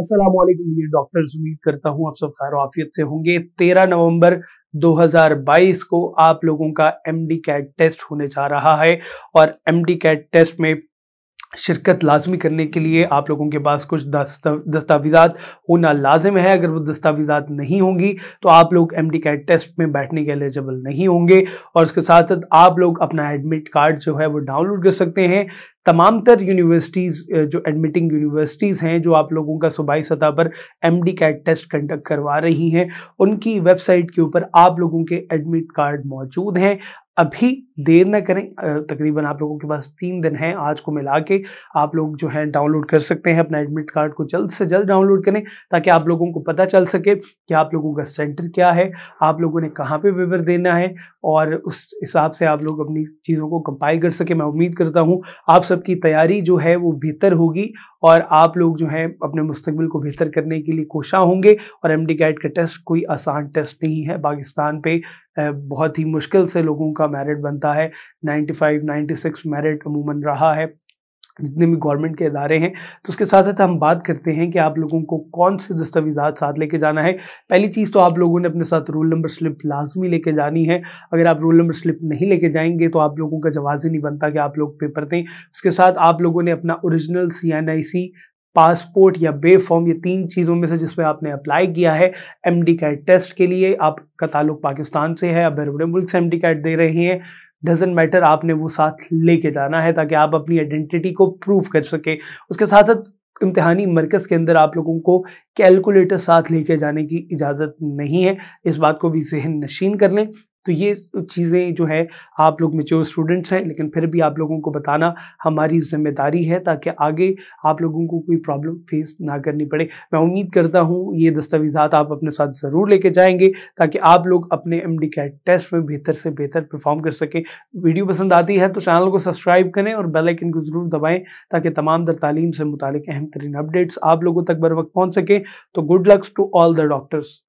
असलम ये डॉक्टर्स उम्मीद करता हूँ आप सब खैर आफियत से होंगे 13 नवंबर 2022 को आप लोगों का एम डी कैट टेस्ट होने जा रहा है और एम डी कैट टेस्ट में शिरकत लाजमी करने के लिए आप लोगों के पास कुछ दस्तावेजात होना लाजम है अगर वो दस्तावेजात नहीं होंगी तो आप लोग एम डी कैट टेस्ट में बैठने के एलिजिबल नहीं होंगे और उसके साथ साथ आप लोग अपना एडमिट कार्ड जो है वो डाउनलोड कर सकते हैं तमाम तर यूनिवर्सिटीज़ जो एडमिटिंग यूनिवर्सिटीज़ हैं जो आप लोगों का सूबाई सतह पर M D CAT test conduct करवा रही हैं उनकी वेबसाइट के ऊपर आप लोगों के एडमिट कार्ड मौजूद हैं अभी देर ना करें तकरीबन आप लोगों के पास तीन दिन हैं आज को मिला के आप लोग जो है डाउनलोड कर सकते हैं अपना एडमिट कार्ड को जल्द से जल्द डाउनलोड करें ताकि आप लोगों को पता चल सके कि आप लोगों का सेंटर क्या है आप लोगों ने कहाँ पे विवर देना है और उस हिसाब से आप लोग अपनी चीज़ों को कंपाइल कर सके मैं उम्मीद करता हूँ आप सबकी तैयारी जो है वो बेहतर होगी और आप लोग जो है अपने मुस्तबिल को बेहतर करने के लिए कोशा होंगे और एम डी कैट का टेस्ट कोई आसान टेस्ट नहीं है पाकिस्तान पर बहुत ही मुश्किल से लोगों का मेरिट बनता होता है 95, 96 मेरिट अमूमन रहा है जितने भी गवर्नमेंट के इदारे हैं तो उसके साथ साथ हम बात करते हैं कि आप लोगों को कौन से दस्तावेजात साथ लेके जाना है पहली चीज़ तो आप लोगों ने अपने साथ रोल नंबर स्लिप लाजमी लेके जानी है अगर आप रोल नंबर स्लिप नहीं लेके जाएंगे तो आप लोगों का जवाब ही नहीं बनता कि आप लोग पेपर दें उसके साथ आप लोगों ने अपना original C N I C passport या बे फॉर्म ये तीन चीज़ों में से जिसमें आपने अप्लाई किया है एम डी कैट टेस्ट के लिए आपका ताल्लुक पाकिस्तान से है आप बैरूने मुल्क से एम डी कैट दे रहे हैं डजेंट मैटर आपने वो साथ लेके जाना है ताकि आप अपनी आइडेंटिटी को प्रूव कर सकें उसके साथ साथ इम्तहानी मरकज़ के अंदर आप लोगों को कैलकुलेटर साथ लेके जाने की इजाज़त नहीं है इस बात को भी जहन नशीन कर लें तो ये चीज़ें जो है आप लोग मेच्योर स्टूडेंट्स हैं लेकिन फिर भी आप लोगों को बताना हमारी जिम्मेदारी है ताकि आगे आप लोगों को कोई प्रॉब्लम फेस ना करनी पड़े मैं उम्मीद करता हूँ ये दस्तावेज़ात आप अपने साथ ज़रूर लेके जाएंगे ताकि आप लोग अपने एम डी टेस्ट में बेहतर से बेहतर परफॉर्म कर सकें वीडियो पसंद आती है तो चैनल को सब्सक्राइब करें और बेलाइकन को ज़रूर दबाएँ ताकि तमाम दर तालीम से मुतल अहम तरीन अपडेट्स आप लोगों तक बर वक्त पहुँच सकें तो good lucks to all the doctors